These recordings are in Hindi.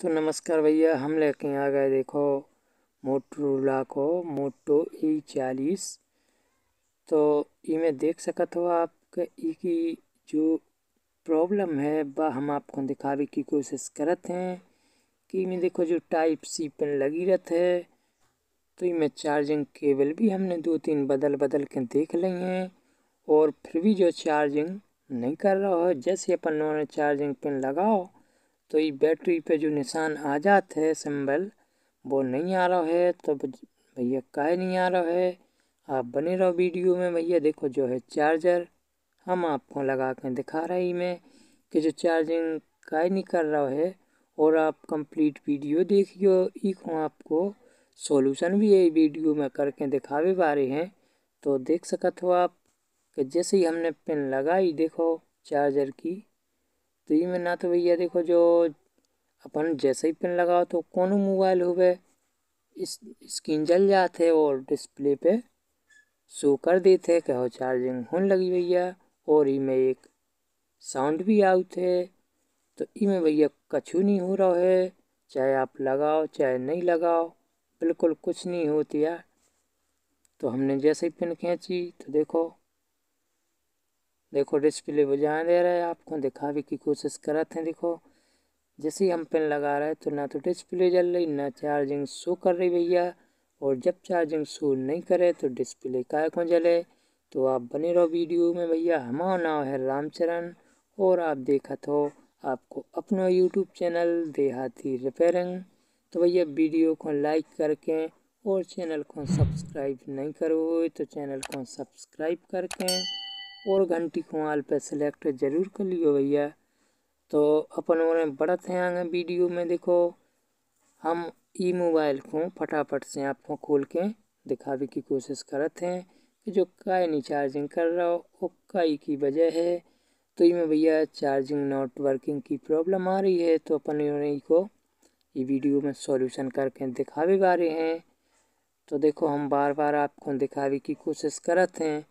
तो नमस्कार भैया हम लेके आ गए देखो मोटरोला को मोटो ई e चालीस तो ये मैं देख सकता हो आपका ई की जो प्रॉब्लम है वह हम आपको दिखावे की कोशिश करते हैं कि में देखो जो टाइप सी पिन लगी रहते है तो इनमें चार्जिंग केबल भी हमने दो तीन बदल बदल के देख ली हैं और फिर भी जो चार्जिंग नहीं कर रहा हो जैसे अपन उन्होंने चार्जिंग पिन लगाओ तो ये बैटरी पे जो निशान आ जाते है सिंबल वो नहीं आ रहा है तो भैया काहे नहीं आ रहा है आप बने रहो वीडियो में भैया देखो जो है चार्जर हम आपको लगा कर दिखा हैं मैं कि जो चार्जिंग काय नहीं कर रहा है और आप कंप्लीट वीडियो देखियो हूँ आपको सॉल्यूशन भी ये वीडियो में करके दिखावे बारे हैं तो देख सकते हो आप कि जैसे ही हमने पिन लगाई देखो चार्जर की तो ये में ना तो भैया देखो जो अपन जैसे ही पिन लगाओ तो कोनो मोबाइल हुए इस स्क्रीन जल जाते और डिस्प्ले पे शो कर देते कहो चार्जिंग होने लगी भैया और ये में एक साउंड भी आउट है तो ई में भैया कछु नहीं हो रहा है चाहे आप लगाओ चाहे नहीं लगाओ बिल्कुल कुछ नहीं होती यार तो हमने जैसे ही पिन खींची तो देखो देखो डिस्प्ले बुझा दे रहा है आपको दिखावे की कोशिश करते हैं देखो जैसे ही हम पेन लगा रहे हैं तो ना तो डिस्प्ले जल रही ना चार्जिंग शो कर रही भैया और जब चार्जिंग शो नहीं करे तो डिस्प्ले काय को जले तो आप बने रहो वीडियो में भैया हमारा नाम है रामचरण और आप देखा तो आपको अपना यूट्यूब चैनल देहाती रिपेयरिंग तो भैया वीडियो को लाइक करके और चैनल को सब्सक्राइब नहीं करोगे तो चैनल को सब्सक्राइब करके और घंटी खुआल पे सिलेक्ट ज़रूर कर लियो भैया तो अपन उन्हें बढ़त हैं आगे वीडियो में देखो हम ई मोबाइल को फटाफट से आपको खोल के दिखावे की कोशिश करते हैं कि जो का नहीं चार्जिंग कर रहा हो वो काई की वजह है तो इसमें भैया चार्जिंग नॉट वर्किंग की प्रॉब्लम आ रही है तो अपन इन्होंने को ये वीडियो में सॉल्यूशन करके दिखावे बारे हैं तो देखो हम बार बार आपको दिखावे की कोशिश करते हैं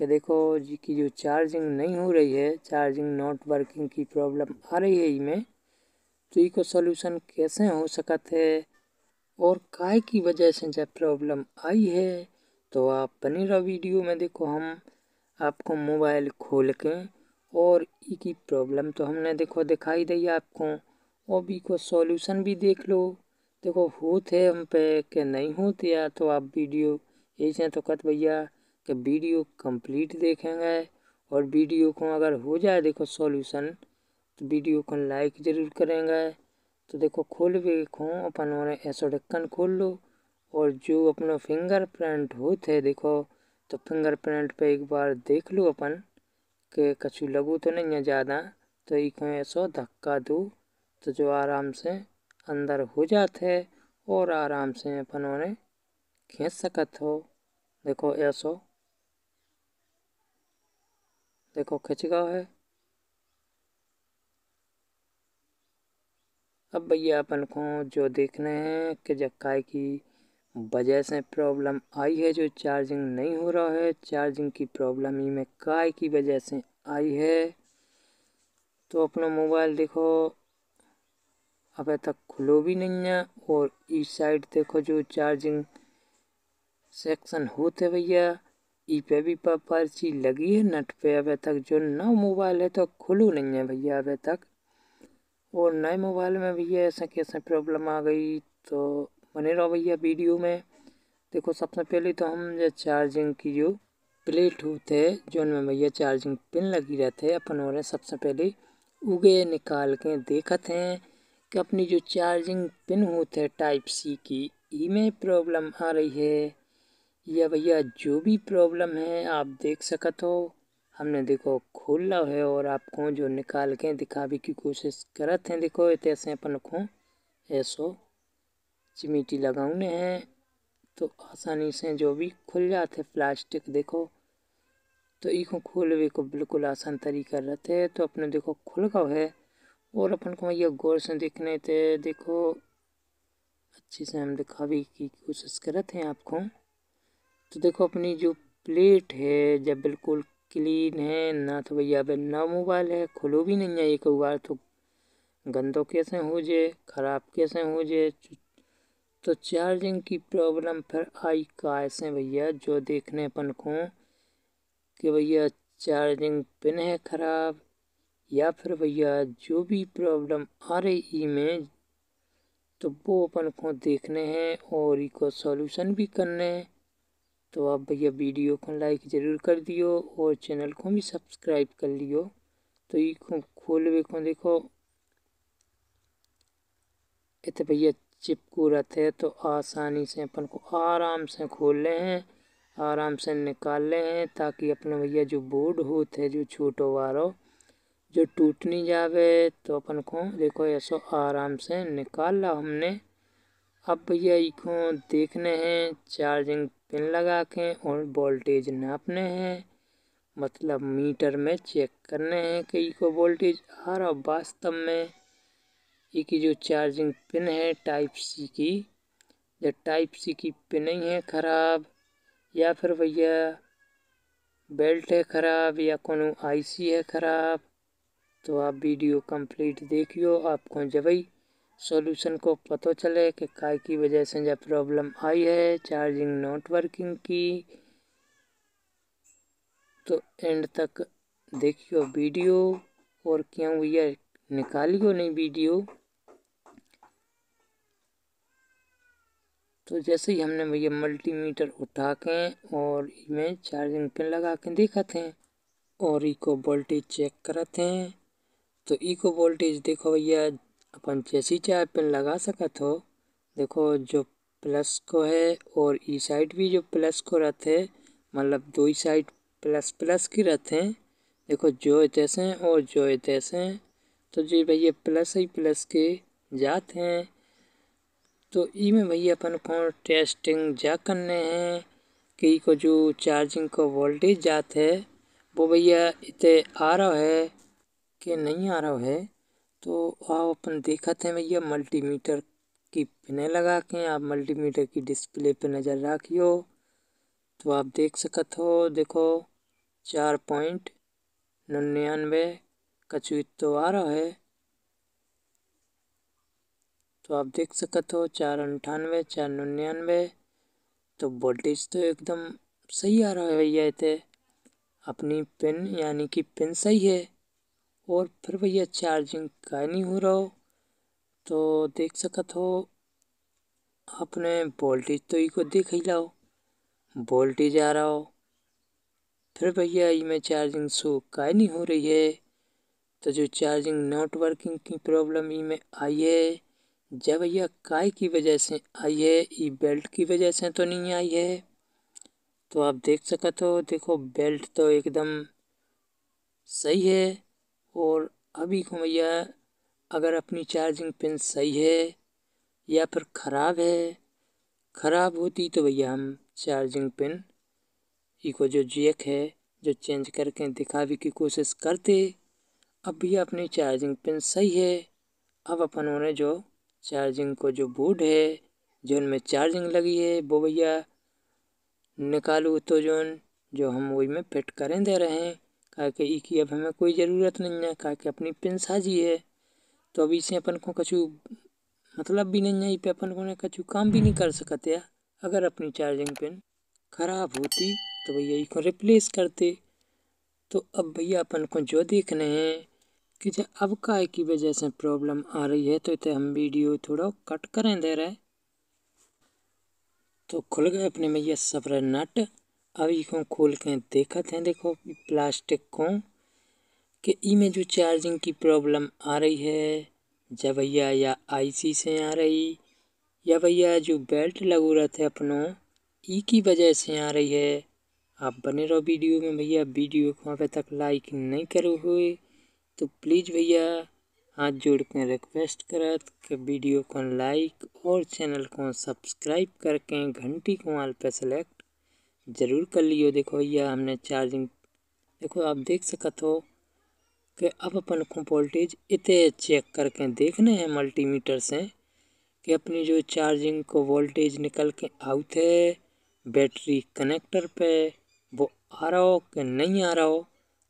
कि देखो जी की जो चार्जिंग नहीं हो रही है चार्जिंग नॉट वर्किंग की प्रॉब्लम आ रही है इसमें तो इको सॉल्यूशन कैसे हो सकता है और काय की वजह से जब प्रॉब्लम आई है तो आप बने रहो वीडियो में देखो हम आपको मोबाइल खोल के और ई की प्रॉब्लम तो हमने देखो दिखाई दी आपको और भी को सॉल्यूशन भी देख लो देखो होते हम पे के नहीं होते या तो आप वीडियो ऐसे तो कत भैया कि वीडियो कंप्लीट देखेंगे और वीडियो को अगर हो जाए देखो सॉल्यूशन तो वीडियो को लाइक ज़रूर करेंगे तो देखो खोल भी अपन उन्हें ऐसा ढक्कन खोल लो और जो अपना फिंगर प्रिंट होते देखो तो फिंगर प्रिंट पर एक बार देख लो अपन के कछु लगू तो नहीं है ज़्यादा तो एक ऐसा धक्का दो तो जो आराम से अंदर हो जाते और आराम से अपन उन्हें खींच सकत हो देखो ऐसा देखो खिंच गया है अब भैया अपन को जो देखना है कि काय की वजह से प्रॉब्लम आई है जो चार्जिंग नहीं हो रहा है चार्जिंग की प्रॉब्लम ही में काय की वजह से आई है तो अपना मोबाइल देखो अब तक खुलो भी नहीं है और इस साइड देखो जो चार्जिंग सेक्शन होते भैया ई पे भी पर पर्ची लगी है नट पे अभी तक जो नया मोबाइल है तो खुलू नहीं है भैया अभी तक और नए मोबाइल में भैया ऐसा कैसे प्रॉब्लम आ गई तो बने रहो भैया वीडियो में देखो सबसे पहले तो हम जो चार्जिंग की जो प्लेट होते हैं जो उनमें भैया चार्जिंग पिन लगी रहते हैं अपन और सबसे पहले उगे निकाल के देखते हैं कि अपनी जो चार्जिंग पिन होते हैं टाइप सी की ई में प्रॉब्लम आ रही है या भैया जो भी प्रॉब्लम है आप देख सकत हो हमने देखो खोल लो है और आपको जो निकाल के दिखावे की कोशिश करते हैं देखो तो ऐसे अपन को ऐसो चिमीटी लगाने हैं तो आसानी से जो भी खुल जाते प्लास्टिक देखो तो इको खोलवे को बिल्कुल आसान तरीका रहते है तो अपने देखो खुल गए है और अपन को भैया गौर से देखने थे देखो अच्छे से हम दिखावे की कोशिश करते हैं आपको तो देखो अपनी जो प्लेट है जब बिल्कुल क्लीन है ना तो भैया अब ना मोबाइल है खुलो भी नहीं है एक बार तो गंदो कैसे हो जाए ख़राब कैसे हो जाए तो चार्जिंग की प्रॉब्लम फिर आई का ऐसे भैया जो देखने अपन को कि भैया चार्जिंग पिन है ख़राब या फिर भैया जो भी प्रॉब्लम आ रही में तो वो अपन को देखने हैं और इको सॉल्यूशन भी करने हैं तो आप भैया वीडियो को लाइक ज़रूर कर दियो और चैनल को भी सब्सक्राइब कर लियो तो ये खोलवे को देखो इत तो भैया चिपकू रहते हैं तो आसानी से अपन को आराम से खोल रहे हैं आराम से निकाल रहे हैं ताकि अपने भैया जो बोर्ड होते हैं जो छोटो वारो जो टूट नहीं जावे तो अपन को देखो ऐसा आराम से निकाल ला हमने अब भैया इको देखने हैं चार्जिंग पिन लगा के और वोल्टेज नापने हैं मतलब मीटर में चेक करने हैं कि इको वोल्टेज आ रहा वास्तव में ये की जो चार्जिंग पिन है टाइप सी की या टाइप सी की पिन ही है ख़राब या फिर भैया बेल्ट है ख़राब या कोनो आईसी है ख़राब तो आप वीडियो कंप्लीट देखियो आपको ही सॉल्यूशन को पता चले कि काय की वजह से जब प्रॉब्लम आई है चार्जिंग नॉट वर्किंग की तो एंड तक देखियो वीडियो और क्यों भैया निकालियो नहीं वीडियो तो जैसे ही हमने भैया मल्टीमीटर उठा के और इसमें चार्जिंग पिन लगा के देखा थे और इको वोल्टेज चेक करा थे तो इको वोल्टेज देखो भैया अपन जैसी चाहे पिन लगा सकत हो देखो जो प्लस को है और ई साइड भी जो प्लस को रहते मतलब दो ही साइड प्लस प्लस की रहते देखो जो तैसे हैं और जो तैसे हैं तो जी भैया प्लस ही प्लस के जाते हैं तो ई में भैया अपन फोन टेस्टिंग जा करने हैं कि को जो चार्जिंग को वोल्टेज जात है वो भैया इतने आ रहा है कि नहीं आ रहा है तो आप हाँ, अपन देखते हैं भैया मल्टीमीटर की पिने लगा के आप मल्टीमीटर की डिस्प्ले पे नज़र रखियो तो आप देख सकते हो देखो चार पॉइंट नन्यानवे कचुई तो आ रहा है तो आप देख सकते हो चार अंठानवे चार नन्यानवे तो वोल्टेज तो एकदम सही आ रहा है भैया इतने तो। अपनी पिन यानी कि पिन सही है और फिर भैया चार्जिंग का नहीं हो रहा हो तो देख सकत हो अपने वोल्टेज तो को देख ही लाओ वोल्टेज आ रहा हो फिर भैया में चार्जिंग शो का नहीं हो रही है तो जो चार्जिंग नॉट वर्किंग की प्रॉब्लम में आई है जब भैया काय की वजह से आई है ये बेल्ट की वजह से तो नहीं आई है तो आप देख सकते हो देखो बेल्ट तो एकदम सही है और अभी को भैया अगर अपनी चार्जिंग पिन सही है या फिर ख़राब है ख़राब होती तो भैया हम चार्जिंग पिन को जो जेक है जो चेंज करके दिखावे की कोशिश करते अब भैया अपनी चार्जिंग पिन सही है अब अपन उन्हें जो चार्जिंग को जो बोर्ड है जो उनमें चार्जिंग लगी है वो भैया निकालू तो जो जो हम वही में फिट करें दे रहे हैं कहा कि ई की अब हमें कोई ज़रूरत नहीं है कहा कि अपनी पिन साजी है तो अब इसे अपन को कछु मतलब भी नहीं है पे अपन को कछु काम भी नहीं कर सकते है अगर अपनी चार्जिंग पिन खराब होती तो भैया इसको रिप्लेस करते तो अब भैया अपन को जो देखने हैं कि जब अब काय की वजह से प्रॉब्लम आ रही है तो इतने हम वीडियो थोड़ा कट करें दे रहे तो खुल गए अपने भैया सफर नट अब इको खोल के देखते हैं देखो प्लास्टिक को कि इमें जो चार्जिंग की प्रॉब्लम आ रही है जब भैया या आईसी से आ रही या भैया जो बेल्ट लगो रहा था अपनों ई की वजह से आ रही है आप बने रहो वीडियो में भैया वीडियो को अभी तक लाइक नहीं करो हुए तो प्लीज़ भैया हाथ जोड़ के रिक्वेस्ट करत कि वीडियो को लाइक और चैनल को सब्सक्राइब करके घंटी को आल पर सेलेक्ट ज़रूर कर लियो देखो यह हमने चार्जिंग देखो आप देख सकत हो कि अब अपन को वोल्टेज इतने चेक करके देखने हैं मल्टीमीटर से कि अपनी जो चार्जिंग को वोल्टेज निकल के आउट है बैटरी कनेक्टर पे वो आ रहा हो कि नहीं आ रहा हो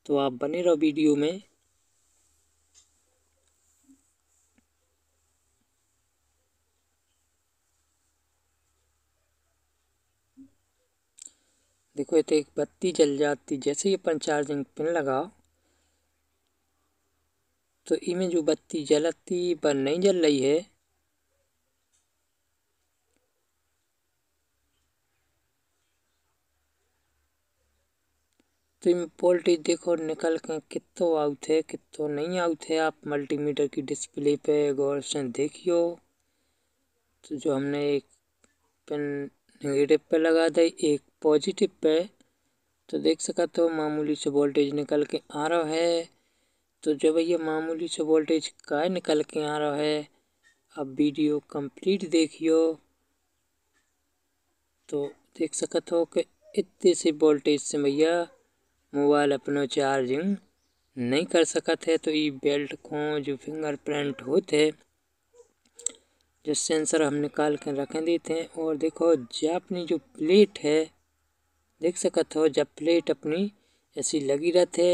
तो आप बने रहो वीडियो में देखो ये तो एक बत्ती जल जाती जैसे ही अपन चार्जिंग पिन लगाओ तो इमें जो बत्ती जलती पर नहीं जल रही है तो इनमें वोल्टेज देखो निकल के कितो आउट है कितो नहीं आउट है आप मल्टीमीटर की डिस्प्ले पे गौर से देखियो तो जो हमने एक पिन नेगेटिव पे लगा दी एक पॉजिटिव पे तो देख सका तो मामूली से वोल्टेज निकल के आ रहा है तो जब ये मामूली से वोल्टेज का निकल के आ रहा है अब वीडियो कंप्लीट देखियो तो देख सकत हो कि इतने से वोल्टेज से भैया मोबाइल अपनो चार्जिंग नहीं कर सकत है तो ये बेल्ट को जो फिंगर प्रिंट होते जो सेंसर हम निकाल कर रखें देते हैं और देखो जापनी जो प्लेट है देख सकते हो जब प्लेट अपनी ऐसी लगी रहते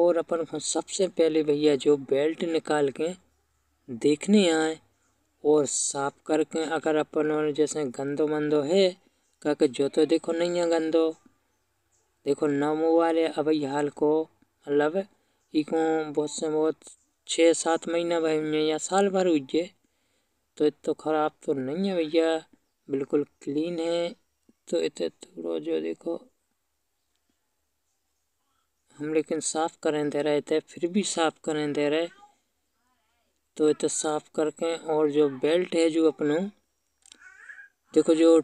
और अपन सबसे पहले भैया जो बेल्ट निकाल के देखने आए और साफ करके अगर अपन जैसे गंदो मंदो है कह के जो तो देखो नहीं है गंदो देखो नमो मोबाइल अभी अब हाल को मतलब इको बहुत से बहुत छः सात महीना भैया या साल भर हुई तो इतना ख़राब तो नहीं है भैया बिल्कुल क्लीन है तो इतने थोड़ा जो देखो हम लेकिन साफ़ करें दे रहे थे फिर भी साफ़ करें दे रहे तो इतने साफ़ करके और जो बेल्ट है जो अपनो देखो जो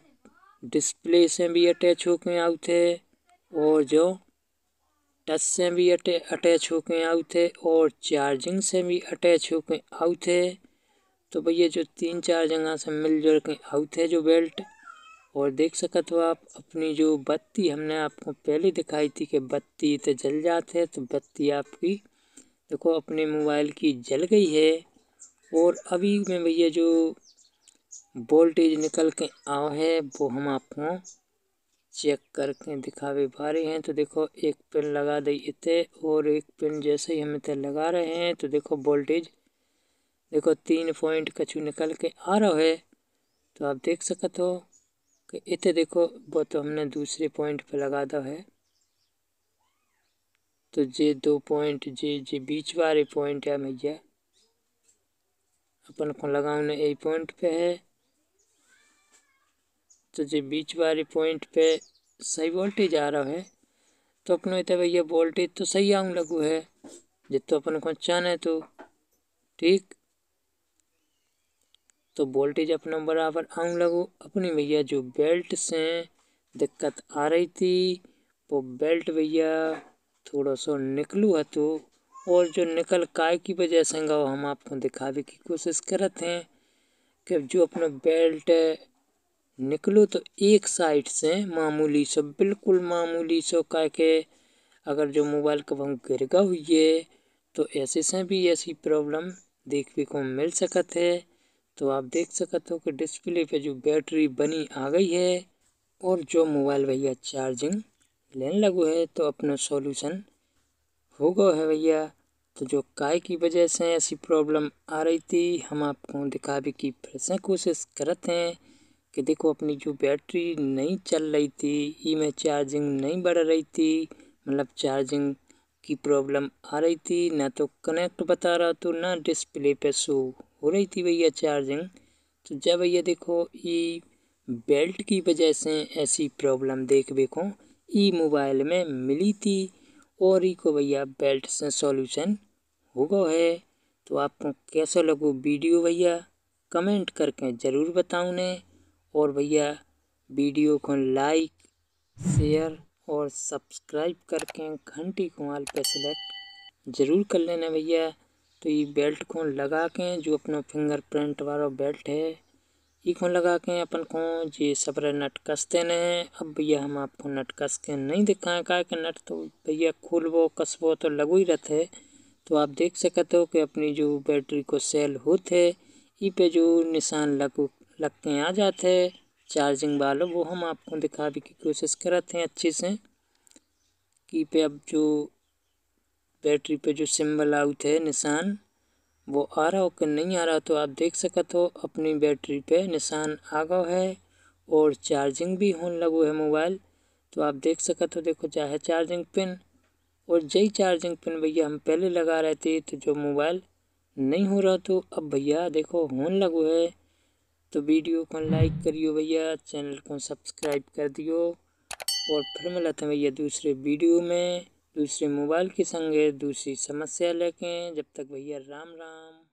डिस्प्ले से भी अटैच के आउ थे और जो टच से भी अटैच के आउ थे और चार्जिंग से भी अटैच होके आउ थे तो भैया जो तीन चार जगह से मिलजुल के आउ है जो बेल्ट और देख सकते हो आप अपनी जो बत्ती हमने आपको पहले दिखाई थी कि बत्ती तो जल जाते हैं तो बत्ती आपकी देखो अपने मोबाइल की जल गई है और अभी में भैया जो वोल्टेज निकल के आओ है वो हम आपको चेक करके दिखावे पा रहे हैं तो देखो एक पिन लगा दी इतने और एक पिन जैसे ही हम इतने लगा रहे हैं तो देखो वोल्टेज देखो तीन पॉइंट कछु निकल के आ रहा है तो आप देख सकते हो इतने देखो वो तो हमने दूसरे पॉइंट पे लगा दो है तो जे दो पॉइंट जे जे बीच वाले पॉइंट है भैया अपन को लगाने ए पॉइंट पे है तो जे बीच वाले पॉइंट पे सही वोल्टेज आ रहा है तो अपनों ये भैया वोल्टेज तो सही आऊँ लगू है जितो अपन को चाहना है तो ठीक तो वोल्टेज अपना बराबर आऊँ लगो अपनी भैया जो बेल्ट से दिक्कत आ रही थी वो बेल्ट भैया थोड़ा सो निकलू है तो और जो निकल काय की वजह से गो हम आपको दिखावे की कोशिश करते हैं कि जो अपना बेल्ट निकलो तो एक साइड से मामूली सो बिल्कुल मामूली सो कह के अगर जो मोबाइल कब हम गिरगा हुई है तो ऐसे से भी ऐसी प्रॉब्लम देखने को मिल सकत है तो आप देख सकते हो कि डिस्प्ले पे जो बैटरी बनी आ गई है और जो मोबाइल भैया चार्जिंग लेन लगो है तो अपना सॉल्यूशन हो गया है भैया तो जो काय की वजह से ऐसी प्रॉब्लम आ रही थी हम आपको दिखावे की फिर से कोशिश करते हैं कि देखो अपनी जो बैटरी नहीं चल रही थी ई में चार्जिंग नहीं बढ़ रही थी मतलब चार्जिंग की प्रॉब्लम आ रही थी ना तो कनेक्ट बता रहा तो ना डिस्प्ले पे शो हो रही थी भैया चार्जिंग तो जब भैया देखो ये बेल्ट की वजह से ऐसी प्रॉब्लम देख देखो ई मोबाइल में मिली थी और ई को भैया बेल्ट से सॉल्यूशन होगा है तो आपको कैसा लगो वीडियो भैया कमेंट करके ज़रूर बताऊँ ने और भैया वीडियो को लाइक शेयर और सब्सक्राइब करके घंटी को आल पे सेलेक्ट ज़रूर कर लेना भैया तो ये बेल्ट को लगा के जो अपना फिंगर प्रिंट वाला बेल्ट है ये को लगा के अपन को ये सबरे नट कसते ने अब भैया हम आपको नट कस के नहीं दिखाएं का कि नट तो भैया खुलबो कसबो तो लगो ही रहते है तो आप देख सकते हो कि अपनी जो बैटरी को सेल होते है ई पे जो निशान लग लग के आ जाते चार्जिंग वालों वो हम आपको दिखाने की कोशिश करते हैं अच्छे से कि पे अब जो बैटरी पे जो सिंबल आउट है निशान वो आ रहा हो कि नहीं आ रहा तो आप देख सकते हो अपनी बैटरी पे निशान आ गया है और चार्जिंग भी होने लगो है मोबाइल तो आप देख सकते हो देखो चाहे चार्जिंग पिन और जई चार्जिंग पिन भैया हम पहले लगा रहे थे तो जो मोबाइल नहीं हो रहा तो अब भैया देखो होने लगो है तो वीडियो को लाइक करियो भैया चैनल को सब्सक्राइब कर दियो और फिर मिलते हैं भैया दूसरे वीडियो में दूसरे मोबाइल की संगे दूसरी समस्या लेके जब तक भैया राम राम